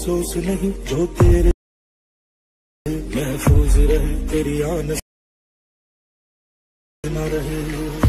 अफसोस नहीं जो तेरे महफूज रहे तेरी आन ना रहे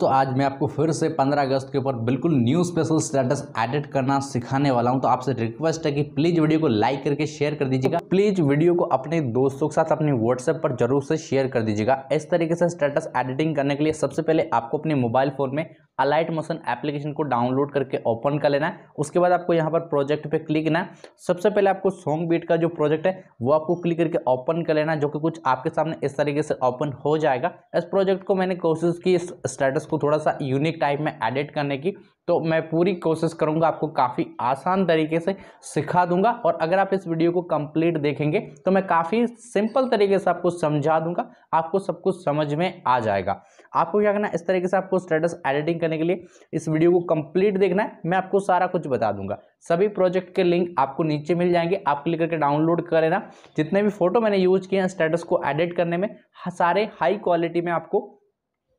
दोस्तों आज मैं आपको फिर से 15 अगस्त के ऊपर बिल्कुल न्यू स्पेशल स्टेटस एडिट करना सिखाने वाला हूं तो आपसे रिक्वेस्ट है कि प्लीज वीडियो को लाइक करके शेयर कर दीजिएगा प्लीज वीडियो को अपने दोस्तों के साथ अपने व्हाट्सएप पर जरूर से शेयर कर दीजिएगा इस तरीके से स्टेटस एडिटिंग करने के लिए सबसे पहले आपको अपने मोबाइल फोन में अलाइट मोशन एप्लीकेशन को डाउनलोड करके ओपन कर लेना है उसके बाद आपको यहाँ पर प्रोजेक्ट पे क्लिक ना है सबसे पहले आपको सॉन्ग बीट का जो प्रोजेक्ट है वो आपको क्लिक करके ओपन कर लेना है जो कि कुछ आपके सामने इस तरीके से ओपन हो जाएगा इस प्रोजेक्ट को मैंने कोशिश की इस स्टेटस को थोड़ा सा यूनिक टाइप में एडिट करने की तो मैं पूरी कोशिश करूँगा आपको काफ़ी आसान तरीके से सिखा दूंगा और अगर आप इस वीडियो को कंप्लीट देखेंगे तो मैं काफ़ी सिंपल तरीके से आपको समझा दूंगा आपको सब कुछ समझ में आ जाएगा आपको क्या करना है इस तरीके से आपको स्टेटस एडिटिंग करने के लिए इस वीडियो को कंप्लीट देखना है मैं आपको सारा कुछ बता दूंगा सभी प्रोजेक्ट के लिंक आपको नीचे मिल जाएंगे आप क्लिक करके डाउनलोड कर लेना जितने भी फोटो मैंने यूज किए हैं स्टेटस को एडिट करने में सारे हाई क्वालिटी में आपको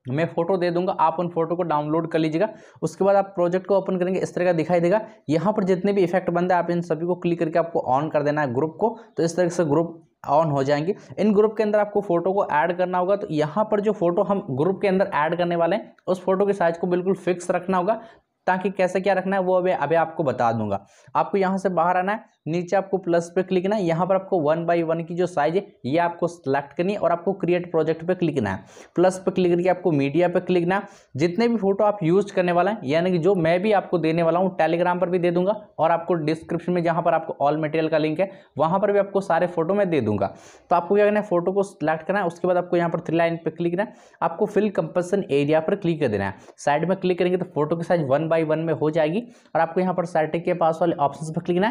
मैं फोटो दे दूंगा आप उन फोटो को डाउनलोड कर लीजिएगा उसके बाद आप प्रोजेक्ट को ओपन करेंगे इस तरह का दिखाई देगा यहाँ पर जितने भी इफेक्ट बनता है आप इन सभी को क्लिक करके आपको ऑन कर देना है ग्रुप को तो इस तरह से ग्रुप ऑन हो जाएंगे इन ग्रुप के अंदर आपको फोटो को ऐड करना होगा तो यहाँ पर जो फोटो हम ग्रुप के अंदर ऐड करने वाले हैं उस फोटो के साइज को बिल्कुल फिक्स रखना होगा ताकि कैसे क्या रखना है वो अभी अभी आपको बता दूंगा आपको यहाँ से बाहर आना है नीचे आपको प्लस पे क्लिक करना है यहाँ पर आपको वन बाई वन की जो साइज है ये आपको सेलेक्ट करनी है और आपको क्रिएट प्रोजेक्ट पे क्लिक करना है प्लस पे क्लिक करके आपको मीडिया पे क्लिक करना है जितने भी फोटो आप यूज करने वाला है यानी कि जो मैं भी आपको देने वाला हूँ टेलीग्राम पर भी दे दूंगा और आपको डिस्क्रिप्शन में जहाँ पर आपको ऑल मटेरियल का लिंक है वहाँ पर भी आपको सारे फोटो मैं दे दूंगा तो आपको क्या करना है फोटो को सिलेक्ट करना है उसके बाद आपको यहाँ पर थ्री लाइन पर क्लिक करना है आपको फिल कंपल्सन एरिया पर क्लिक कर देना है साइड में क्लिक करेंगे तो फोटो की साइज वन बाई वन में हो जाएगी और आपको यहाँ पर सर्टिक के पास वाले ऑप्शन पर क्लिक करना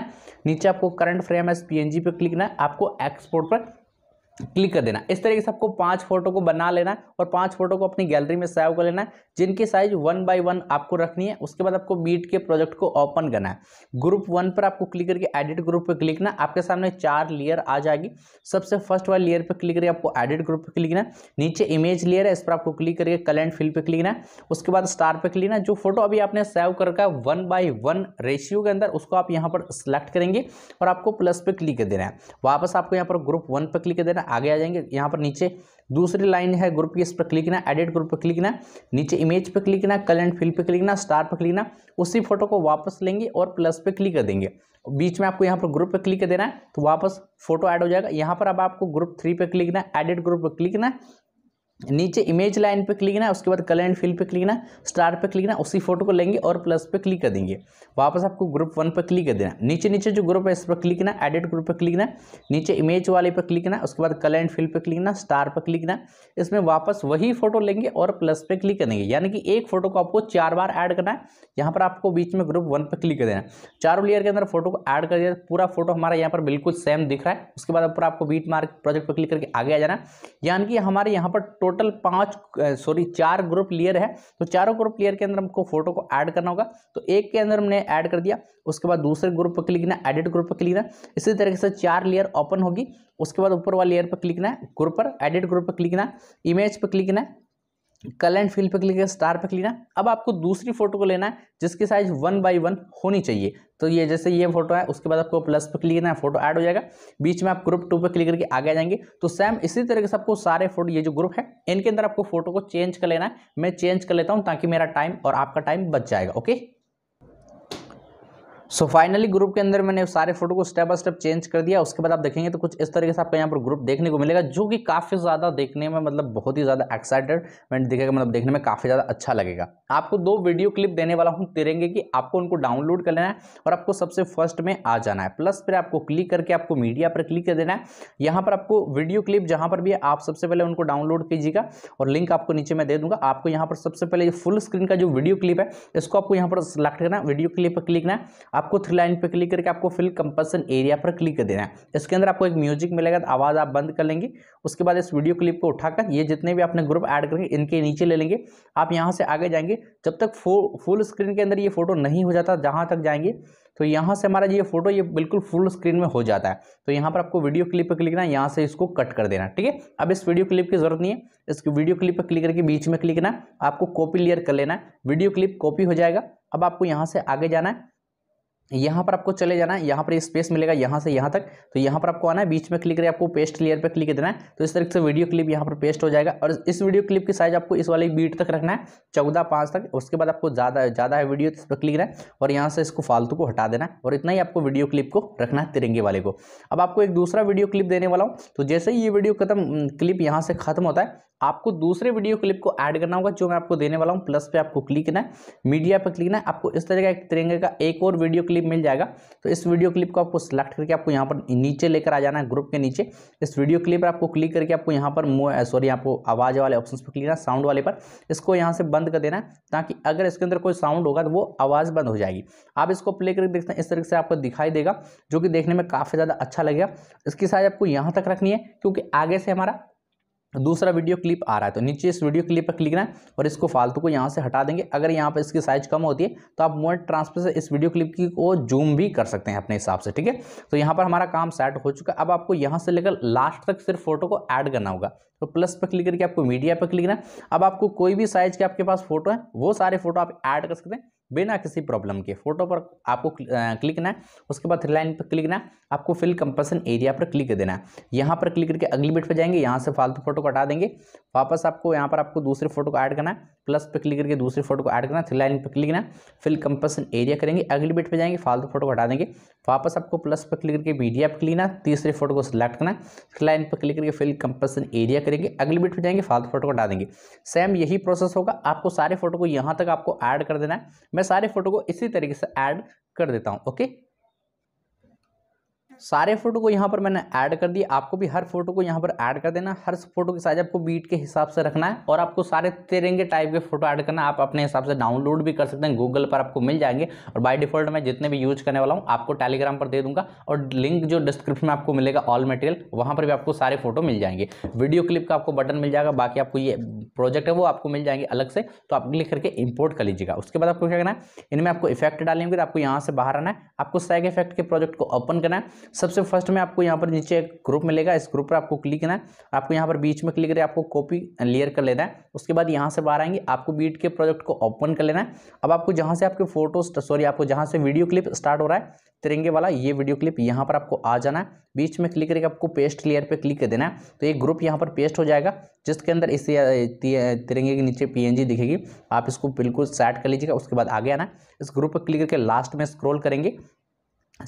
है नीचे आपको करंट फ्रेम एस पी पे क्लिक करना है आपको एक्सपोर्ट पर क्लिक कर देना इस तरीके से आपको पांच फोटो को बना लेना है और पांच फोटो को अपनी गैलरी में सेव कर लेना है जिनकी साइज वन बाय वन आपको रखनी है उसके बाद आपको बीट के प्रोजेक्ट को ओपन करना है ग्रुप वन पर आपको क्लिक करके एडिट ग्रुप पर क्लिक करना आपके सामने चार लेयर आ जाएगी सबसे फर्स्ट वाले लेयर पर क्लिक करके आपको एडिट ग्रुप पर क्लिक ना नीचे इमेज लेयर है इस पर आपको क्लिक करके कलेंट फिल पर क्लिक करना उसके बाद स्टार पर क्लिक करना जो फोटो अभी आपने सेव कर रखा है वन बाई वन रेशियो के अंदर उसको आप यहाँ पर सिलेक्ट करेंगे और आपको प्लस पर क्लिक कर देना है वापस आपको यहाँ पर ग्रुप वन पर क्लिक कर देना आगे आ जाएंगे यहाँ पर नीचे दूसरी लाइन है ग्रुप की इस पर क्लिक ना एडिट ग्रुप पर क्लिक ना नीचे इमेज पर क्लिक ना कल एंड फिल पर क्लिक ना स्टार पर क्लिक ना उसी फोटो को वापस लेंगे और प्लस पे क्लिक कर देंगे बीच में आपको यहाँ पर ग्रुप पे क्लिक कर देना है तो वापस फोटो ऐड हो जाएगा यहाँ पर अब आपको ग्रुप थ्री पे क्लिक ना एडिट ग्रुप पर क्लिक ना नीचे इमेज लाइन पे क्लिक ना उसके बाद कलर एंड फिल पे क्लिक ना स्टार पे क्लिक ना उसी फोटो को लेंगे और प्लस पे क्लिक कर देंगे वापस आपको ग्रुप वन पे क्लिक कर देना नीचे नीचे जो ग्रुप है इस पर क्लिक ना एडिट ग्रुप पे क्लिक ना नीचे इमेज वाले पे क्लिक ना उसके बाद कलर एंड फिल पे क्लिक ना स्टार पर क्लिक ना इसमें वापस वही फोटो लेंगे और प्लस पे क्लिक कर देंगे यानी कि एक फोटो को आपको चार बार ऐड करना है यहाँ पर आपको बीच में ग्रुप वन पर क्लिक कर देना चारों लेयर के अंदर फोटो को ऐड कर देना पूरा फोटो हमारा यहाँ पर बिल्कुल सेम दिख रहा है उसके बाद ऊपर आपको बीट मार्क प्रोजेक्ट पर क्लिक करके आगे आ जाना यानी कि हमारे यहाँ पर टोटल पांच सॉरी चार ग्रुप लेयर है तो चारों ग्रुप लेयर के अंदर हमको फोटो को ऐड करना होगा तो एक के अंदर हमने ऐड कर दिया उसके बाद दूसरे ग्रुप पर क्लिक ना एडिट ग्रुप पर क्लिक ना इसी तरीके से चार लेयर ओपन होगी उसके बाद ऊपर वाले लेयर पर क्लिक ना ग्रुप पर एडिट ग्रुप पर क्लिक ना इमेज पर क्लिक ना कलेंट फील्ड पर क्लिक कर स्टार पर क्लिक करना अब आपको दूसरी फोटो को लेना है जिसकी साइज वन बाई वन होनी चाहिए तो ये जैसे ये फोटो है उसके बाद आपको प्लस पर क्लिक करना है फोटो ऐड हो जाएगा बीच में आप ग्रुप टू पर क्लिक करके आगे जाएंगे तो सेम इसी तरीके से आपको सारे फोटो ये जो ग्रुप है इनके अंदर आपको फोटो को चेंज कर लेना है मैं चेंज कर लेता हूँ ताकि मेरा टाइम और आपका टाइम बच जाएगा ओके सो फाइनली ग्रुप के अंदर मैंने सारे फोटो को स्टेप बाय स्टेप चेंज कर दिया उसके बाद आप देखेंगे तो कुछ इस तरीके से आपको यहाँ पर ग्रुप देखने को मिलेगा जो कि काफ़ी ज़्यादा देखने में मतलब बहुत ही ज़्यादा एक्साइटेड मैंने दिखेगा मतलब देखने में काफ़ी ज़्यादा अच्छा लगेगा आपको दो वीडियो क्लिप देने वाला हूँ तिरेंगे की आपको उनको डाउनलोड कर लेना है और आपको सबसे फर्स्ट में आ जाना है प्लस फिर आपको क्लिक करके आपको मीडिया पर क्लिक कर देना है यहाँ पर आपको वीडियो क्लिप जहाँ पर भी है आप सबसे पहले उनको डाउनलोड कीजिएगा और लिंक आपको नीचे मैं दे दूँगा आपको यहाँ पर सबसे पहले फुल स्क्रीन का जो वीडियो क्लिप है इसको आपको यहाँ पर सेलेक्ट करना है वीडियो क्लिप पर क्लिक करना है आपको थ्री लाइन पर क्लिक करके आपको फिल कंपल्सन एरिया पर क्लिक कर देना है इसके अंदर आपको एक म्यूजिक मिलेगा तो आवाज़ आप बंद कर लेंगे उसके बाद इस वीडियो क्लिप को उठाकर ये जितने भी आपने ग्रुप ऐड करके इनके नीचे ले लेंगे आप यहाँ से आगे जाएंगे जब तक फुल स्क्रीन के अंदर ये फोटो नहीं हो जाता जहाँ तक जाएंगे तो यहाँ से हमारा ये फोटो ये बिल्कुल फुल स्क्रीन में हो जाता है तो यहाँ पर आपको वीडियो क्लिप पर क्लिक करना है यहाँ से इसको कट कर देना ठीक है अब इस वीडियो क्लिप की जरूरत नहीं है इस वीडियो क्लिप पर क्लिक करके बीच में क्लिक करना आपको कॉपी लेयर कर लेना है वीडियो क्लिप कॉपी हो जाएगा अब आपको यहाँ से आगे जाना है यहाँ पर आपको चले जाना है यहाँ पर स्पेस मिलेगा यहाँ से यहाँ तक तो यहाँ पर आपको आना है बीच में क्लिक करें आपको पेस्ट लेयर पर क्लिक देना है तो इस तरीके से वीडियो क्लिप यहाँ पर पेस्ट हो जाएगा और इस वीडियो क्लिप की साइज आपको इस वाले बीट तक रखना है चौदह पाँच तक उसके बाद आपको ज़्यादा ज़्यादा है वीडियो तो इस पर क्लिक करें और यहाँ से इसको फालतू को हटा देना है और इतना ही आपको वीडियो क्लिप को रखना है तिरंगे वाले को अब आपको एक दूसरा वीडियो क्लिप देने वाला हूँ तो जैसे ही ये वीडियो खत्म क्लिप यहाँ से खत्म होता है आपको दूसरे वीडियो क्लिप को ऐड करना होगा जो मैं आपको देने वाला हूँ प्लस पे आपको क्लिक करना है मीडिया पे क्लिक करना है आपको इस तरह का एक तिरंगे का एक और वीडियो क्लिप मिल जाएगा तो इस वीडियो क्लिप को आपको सेलेक्ट करके आपको यहाँ पर नीचे लेकर आ जाना है ग्रुप के नीचे इस वीडियो क्लिप पर आपको क्लिक करके आपको यहाँ पर सॉरी आपको आवाज़ वाले ऑप्शन पर क्लिक करना है साउंड वाले पर इसको यहाँ से बंद कर देना है ताकि अगर इसके अंदर कोई साउंड होगा तो वो आवाज़ बंद हो जाएगी आप इसको प्ले करके देखते हैं इस तरीके से आपको दिखाई देगा जो कि देखने में काफ़ी ज़्यादा अच्छा लगेगा इसकी साइज आपको यहाँ तक रखनी है क्योंकि आगे से हमारा दूसरा वीडियो क्लिप आ रहा है तो नीचे इस वीडियो क्लिप पर क्लिक करना है और इसको फालतू को यहाँ से हटा देंगे अगर यहाँ पर इसकी साइज कम होती है तो आप मोबाइल ट्रांसफर से इस वीडियो क्लिप की को जूम भी कर सकते हैं अपने हिसाब से ठीक है तो यहाँ पर हमारा काम सेट हो चुका है अब आपको यहाँ से लेकर लास्ट तक सिर्फ फोटो को ऐड करना होगा तो प्लस पर क्लिक करके आपको मीडिया पर क्लिक करना है अब आपको कोई भी साइज के आपके पास फोटो है वो सारे फोटो आप ऐड कर सकते हैं बिना किसी प्रॉब्लम के फोटो पर आपको क्लिक करना है उसके बाद थ्री लाइन पर क्लिक करना है आपको फिल कंपल्सन एरिया पर क्लिक देना है यहाँ पर क्लिक करके अगली बिट पर जाएंगे यहाँ से फालतू फोटो को हटा देंगे वापस आपको यहाँ पर आपको दूसरे फोटो को ऐड करना है प्लस पर क्लिक करके दूसरे फोटो को ऐड करना है थ्री लाइन पर क्लिक करना फिल कंपल्सन एरिया करेंगे अगली बिट पर जाएंगे फालतू फोटो को हटा देंगे वापस आपको प्लस पर क्लिक करके मीडिया आप क्लीना तीसरे फोटो को सिलेक्ट करना लाइन पर क्लिक करके फिल कंपल्सन एरिया करेंगे अगली बिट पर जाएंगे फालतू फोटो को हटा देंगे सेम यही प्रोसेस होगा आपको सारे फोटो को यहाँ तक आपको ऐड कर देना है मैं सारे फोटो को इसी तरीके से ऐड कर देता हूँ ओके सारे फोटो को यहाँ पर मैंने ऐड कर दिया आपको भी हर फोटो को यहाँ पर ऐड कर देना हर फोटो के साइज आपको बीट के हिसाब से रखना है और आपको सारे तिरंगे टाइप के फोटो ऐड करना आप अपने हिसाब से डाउनलोड भी कर सकते हैं गूगल पर आपको मिल जाएंगे और बाय डिफॉल्ट मैं जितने भी यूज करने वाला हूँ आपको टेलीग्राम पर दे दूंगा और लिंक जो डिस्क्रिप्शन में आपको मिलेगा ऑल मटेरियल वहाँ पर भी आपको सारे फोटो मिल जाएंगे वीडियो क्लिप का आपको बटन मिल जाएगा बाकी आपको ये प्रोजेक्ट है वो आपको मिल जाएंगे अलग से तो आप क्लिक करके इंपोर्ट कर लीजिएगा उसके बाद आपको क्या करना है इनमें आपको इफेक्ट डालेंगे तो आपको यहाँ से बाहर आना है आपको सैग इफेक्ट के प्रोजेक्ट को ओपन करना है सबसे फर्स्ट में आपको यहाँ पर नीचे एक ग्रुप मिलेगा इस ग्रुप पर आपको क्लिक करना है आपको यहाँ पर बीच में क्लिक करके आपको कॉपी लेयर कर लेना है उसके बाद यहाँ से बाहर आएंगे आपको बीट के प्रोजेक्ट को ओपन कर लेना है अब आपको जहाँ से आपके फोटो सॉरी आपको जहाँ से वीडियो क्लिप स्टार्ट हो रहा है तिरंगे वाला ये वीडियो क्लिप यहाँ पर आपको आ जाना है बीच में क्लिक करके आपको पेस्ट लेयर पर क्लिक कर देना है तो ये ग्रुप यहाँ पर पेस्ट हो जाएगा जिसके अंदर इस तिरंगे के नीचे जी दिखेगी आप इसको बिल्कुल सेट कर लीजिएगा उसके बाद आगे आना इस ग्रुप पर क्लिक करके लास्ट में स्क्रोल करेंगे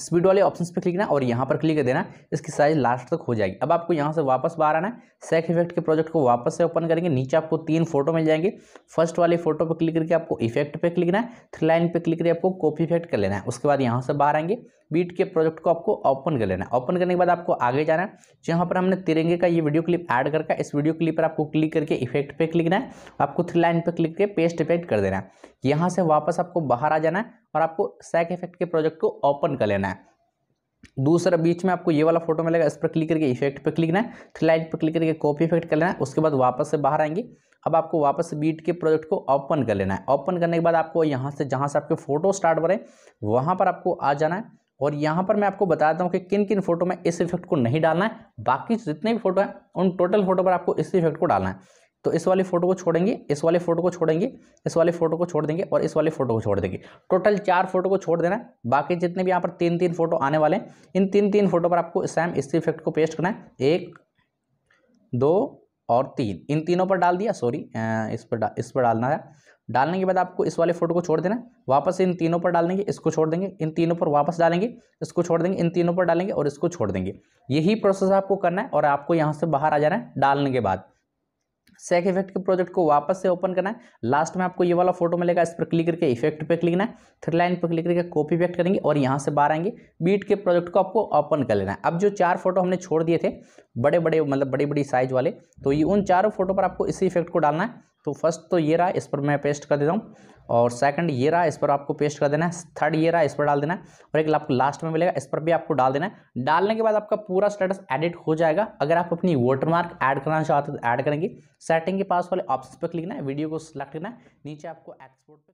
स्पीड वाले ऑप्शन पर क्लिक ना और यहाँ पर क्लिक कर देना इसकी साइज लास्ट तक हो जाएगी अब आपको यहाँ से वापस बाहर आना है सेक इफेक्ट के प्रोजेक्ट को वापस से ओपन करेंगे नीचे आपको तीन फोटो मिल जाएंगे फर्स्ट वाली फोटो पर क्लिक करके आपको इफेक्ट पे क्लिक करना है थ्री लाइन पे क्लिक करके आपको कॉपी इफेक्ट कर लेना है उसके बाद यहाँ से बाहर आएंगे बीट के प्रोजेक्ट को आपको ओपन कर लेना है ओपन करने के बाद आपको आगे जाना है जहाँ पर हमने तिरंगे का ये वीडियो क्लिप ऐड करके इस वीडियो क्लिप पर आपको क्लिक करके इफेक्ट पे क्लिक करना है आपको थ्री लाइन पे क्लिक करके पेस्ट इफेक्ट कर देना है यहाँ से वापस आपको बाहर आ जाना है और आपको सैक इफेक्ट के प्रोजेक्ट को ओपन कर लेना है दूसरा बीच में आपको ये वाला फोटो मिलेगा इस पर क्लिक करके इफेक्ट पर क्लिक करना है थ्री लाइन पर क्लिक करके कॉपी इफेक्ट कर लेना है उसके बाद वापस से बाहर आएंगे अब आपको वापस बीट के प्रोजेक्ट को ओपन कर लेना है ओपन करने के बाद आपको यहाँ से जहाँ से आपके फोटो स्टार्ट हो रहे हैं वहाँ पर आपको आ जाना है और यहाँ पर मैं आपको बताता हूँ कि किन किन फोटो में इस इफेक्ट को नहीं डालना है बाकी जितने भी फोटो हैं उन टोटल फोटो पर आपको इस इफेक्ट को डालना है तो इस वाले फोटो को छोड़ेंगे इस वाले फोटो को छोड़ेंगे इस वाले फोटो को छोड़ देंगे और इस वाले फोटो को छोड़ देंगे टोटल चार फोटो को छोड़ देना है बाकी जितने भी यहाँ पर तीन तीन फोटो आने वाले हैं इन तीन तीन फोटो पर आपको सैम इसी इफेक्ट को पेस्ट करना है एक दो और तीन इन तीनों पर डाल दिया सॉरी इस पर इस पर डालना है डालने के बाद आपको इस वाले फोटो को छोड़ देना है वापस इन तीनों पर डाल देंगे इसको छोड़ देंगे इन तीनों पर वापस डालेंगे इसको छोड़ देंगे इन तीनों पर डालेंगे और इसको छोड़ देंगे यही प्रोसेस आपको करना है और आपको यहाँ से बाहर आ जाना है डालने के बाद सेक इफेक्ट के प्रोजेक्ट को वापस से ओपन करना है लास्ट में आपको ये वाला फोटो मिलेगा इस पर क्लिक करके इफेक्ट पे क्लिक करना है थ्री लाइन पर क्लिक करके कॉपी इफेक्ट करेंगे और यहाँ से बाहर आएंगे बीट के प्रोजेक्ट को आपको ओपन कर लेना है अब जो चार फोटो हमने छोड़ दिए थे बड़े बड़े मतलब बड़ी बड़ी साइज वाले तो ये उन चारों फोटो पर आपको इसी इफेक्ट को डालना है तो फर्स्ट तो ये रहा इस पर मैं पेस्ट कर देता हूँ और सेकंड ये रहा इस पर आपको पेस्ट कर देना है थर्ड ये रहा इस पर डाल देना है और एक आपको लास्ट में मिलेगा इस पर भी आपको डाल देना है डालने के बाद आपका पूरा स्टेटस एडिट हो जाएगा अगर आप अपनी वाटरमार्क ऐड करना चाहते हो तो ऐड करेंगे सेटिंग के पास वाले ऑप्शन पर क्लिक करना है वीडियो को सिलेक्ट करना है नीचे आपको एक्सपोर्ट